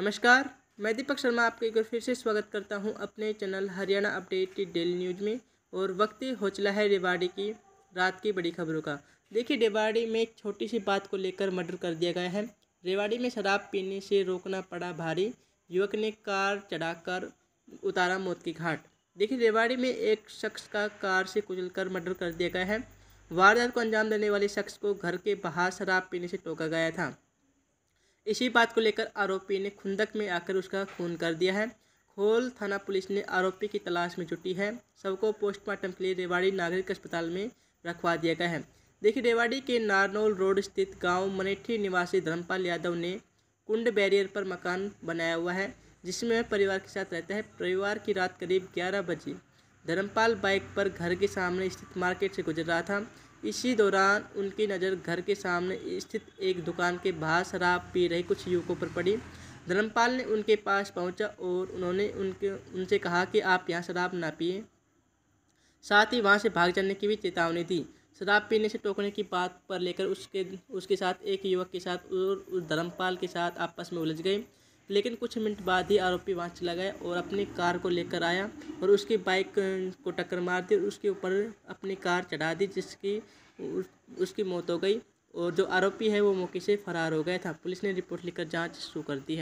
नमस्कार मैं दीपक शर्मा आपका एक बार फिर से स्वागत करता हूं अपने channel Haryana update daily news में और वक्त हो चला है रेवाड़ी की रात की बड़ी खबरों का देखिए रेवाड़ी में एक छोटी सी बात को लेकर मर्डर कर दिया गया है रेवाड़ी में शराब पीने से रोकना पड़ा भारी युवक ने कार चढ़ाकर उतारा मौत की घाट देखिए रेवाड़ी में एक शख्स का कार से कर मर्डर कर दिया गया है वारदात को अंजाम देने वाले शख्स को घर के बाहर शराब पीने से टोका गया था इसी बात को लेकर आरोपी ने खुंदक में आकर उसका खून कर दिया है खोल थाना पुलिस ने आरोपी की तलाश में जुटी है सबको को पोस्टमार्टम के लिए रेवाड़ी नागरिक अस्पताल में रखवा दिया गया है देखिए रेवाड़ी के नारनौल रोड स्थित गांव मनेठी निवासी धर्मपाल यादव ने कुंड बैरियर पर मकान बनाया हुआ है जिसमें परिवार के साथ रहता है परिवार की रात करीब ग्यारह बजे धर्मपाल बाइक पर घर के सामने स्थित मार्केट से गुजर रहा था इसी दौरान उनकी नज़र घर के सामने स्थित एक दुकान के बाहर शराब पी रहे कुछ युवकों पर पड़ी धर्मपाल ने उनके पास पहुंचा और उन्होंने उनके उनसे कहा कि आप यहाँ शराब ना पिए साथ ही वहाँ से भाग जाने की भी चेतावनी दी शराब पीने से टोकने की बात पर लेकर उसके उसके साथ एक युवक के साथ और उस धर्मपाल के साथ आपस में उलझ गए लेकिन कुछ मिनट बाद ही आरोपी वहाँ चला गया और अपनी कार को लेकर आया और उसकी बाइक को टक्कर मार दी और उसके ऊपर अपनी कार चढ़ा दी जिसकी उस, उसकी मौत हो गई और जो आरोपी है वो मौके से फरार हो गया था पुलिस ने रिपोर्ट लिखकर जाँच शुरू कर दी है